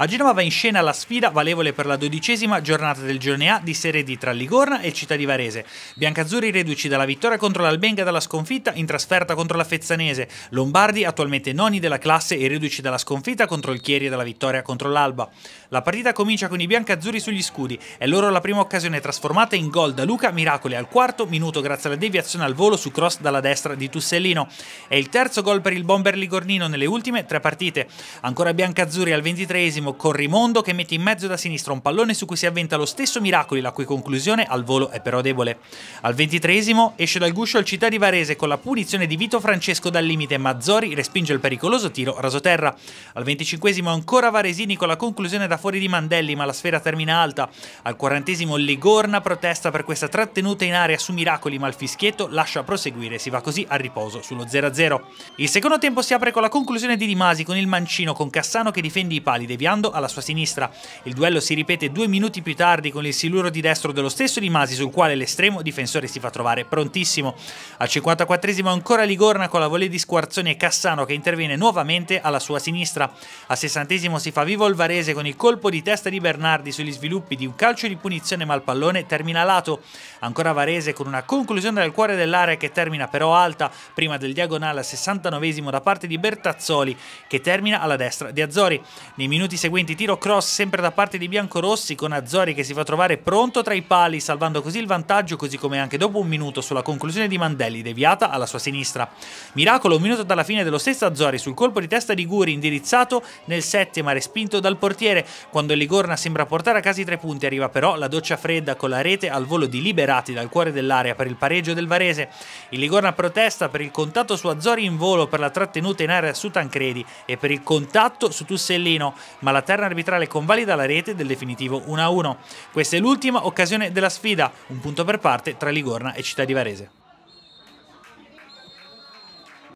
A Genova va in scena la sfida valevole per la dodicesima giornata del girone A di Serie D tra Ligorna e Città di Varese. Biancazzurri reduci dalla vittoria contro l'Albenga dalla sconfitta in trasferta contro la Fezzanese. Lombardi attualmente noni della classe e reduci dalla sconfitta contro il Chieri e dalla vittoria contro l'Alba. La partita comincia con i biancazzurri sugli scudi. È loro la prima occasione trasformata in gol da Luca Miracoli al quarto minuto grazie alla deviazione al volo su cross dalla destra di Tussellino. È il terzo gol per il bomber ligornino nelle ultime tre partite. Ancora biancazzurri al ventitreesimo Massimo Corrimondo che mette in mezzo da sinistra un pallone su cui si avventa lo stesso Miracoli, la cui conclusione al volo è però debole. Al ventitreesimo esce dal guscio il Città di Varese con la punizione di Vito Francesco dal limite, Mazzori respinge il pericoloso tiro rasoterra. Al venticinquesimo ancora Varesini con la conclusione da fuori di Mandelli, ma la sfera termina alta. Al quarantesimo Ligorna protesta per questa trattenuta in area su Miracoli, ma il fischietto lascia proseguire, e si va così a riposo sullo 0-0. Il secondo tempo si apre con la conclusione di Di Masi con il mancino con Cassano che difende i pali, deviando schiacciando alla sua sinistra. Il duello si ripete due minuti più tardi con il siluro di destro dello stesso Di Masi sul quale l'estremo difensore si fa trovare prontissimo. Al 54esimo ancora Ligorna con la volée di Squarzoni e Cassano che interviene nuovamente alla sua sinistra. Al 60esimo si fa vivo il Varese con il colpo di testa di Bernardi sugli sviluppi di un calcio di punizione ma il pallone termina lato. Ancora Varese con una conclusione dal cuore dell'area che termina però alta prima del diagonale al 69esimo da parte di Bertazzoli che termina alla destra di Azzori. Nei minuti seguenti seguenti tiro cross sempre da parte di Biancorossi con Azzori che si fa trovare pronto tra i pali salvando così il vantaggio così come anche dopo un minuto sulla conclusione di Mandelli deviata alla sua sinistra. Miracolo un minuto dalla fine dello stesso Azzori sul colpo di testa di Guri indirizzato nel settimo ma respinto dal portiere quando il Ligorna sembra portare a casa i tre punti arriva però la doccia fredda con la rete al volo di Liberati dal cuore dell'area per il pareggio del Varese. Il Ligorna protesta per il contatto su Azzori in volo per la trattenuta in area su Tancredi e per il contatto su Tussellino ma la la terna arbitrale convalida la rete del definitivo 1-1. Questa è l'ultima occasione della sfida, un punto per parte tra Ligorna e Città di Varese.